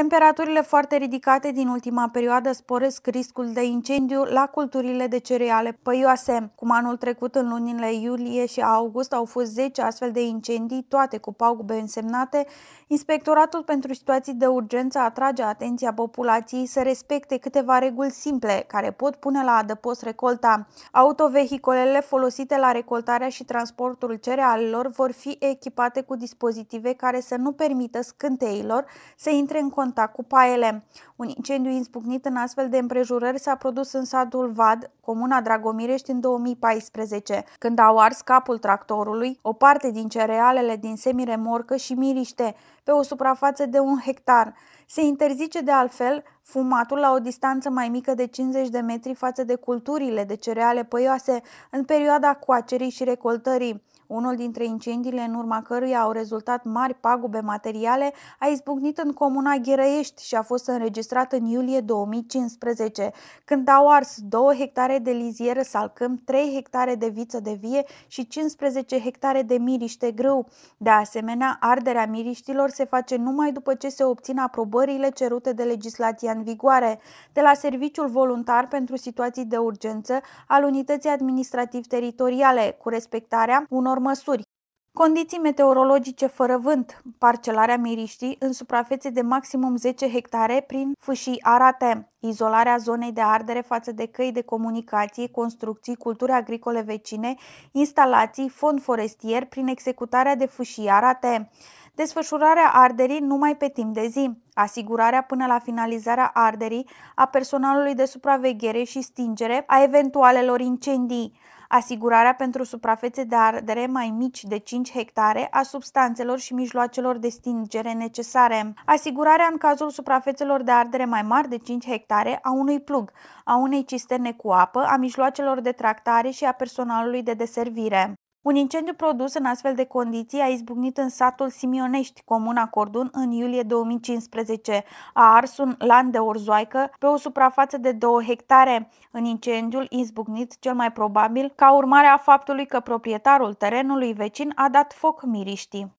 Temperaturile foarte ridicate din ultima perioadă sporesc riscul de incendiu la culturile de cereale păioase. Cum anul trecut, în lunile iulie și august, au fost 10 astfel de incendii, toate cu pagube însemnate, Inspectoratul pentru Situații de Urgență atrage atenția populației să respecte câteva reguli simple care pot pune la adăpost recolta. Autovehicolele folosite la recoltarea și transportul cerealelor vor fi echipate cu dispozitive care să nu permită scânteilor să intre în contact contact cu paiele. Un incendiu izbucnit în astfel de împrejurări s-a produs în satul Vad, comuna Dragomirești, în 2014, când au ars capul tractorului, o parte din cerealele din semiremorcă și miriște, pe o suprafață de un hectar. Se interzice de altfel fumatul la o distanță mai mică de 50 de metri față de culturile de cereale păioase în perioada coacerii și recoltării. Unul dintre incendiile în urma căruia au rezultat mari pagube materiale a izbucnit în comuna Ghirăiești și a fost înregistrat în iulie 2015, când au ars 2 hectare de lizieră salcâm, 3 hectare de viță de vie și 15 hectare de miriște grâu. De asemenea, arderea miriștilor se face numai după ce se obțin aprobările cerute de legislația în vigoare. De la Serviciul Voluntar pentru Situații de Urgență al Unității Administrativ-Teritoriale, cu respectarea unor unor măsuri. Condiții meteorologice fără vânt, parcelarea miriștii în suprafețe de maximum 10 hectare prin fâșii arate, izolarea zonei de ardere față de căi de comunicație, construcții, culturi agricole vecine, instalații, fond forestier prin executarea de fâșii arate, desfășurarea arderii numai pe timp de zi, asigurarea până la finalizarea arderii a personalului de supraveghere și stingere a eventualelor incendii, asigurarea pentru suprafețe de ardere mai mici de 5 hectare a substanțelor și mijloacelor de stingere necesare, asigurarea în cazul suprafețelor de ardere mai mari de 5 hectare a unui plug, a unei cisterne cu apă, a mijloacelor de tractare și a personalului de deservire. Un incendiu produs în astfel de condiții a izbucnit în satul Simionești, comuna Cordun, în iulie 2015. A ars un lan de orzoaică pe o suprafață de 2 hectare. În incendiul izbucnit, cel mai probabil, ca urmare a faptului că proprietarul terenului vecin a dat foc miriștii.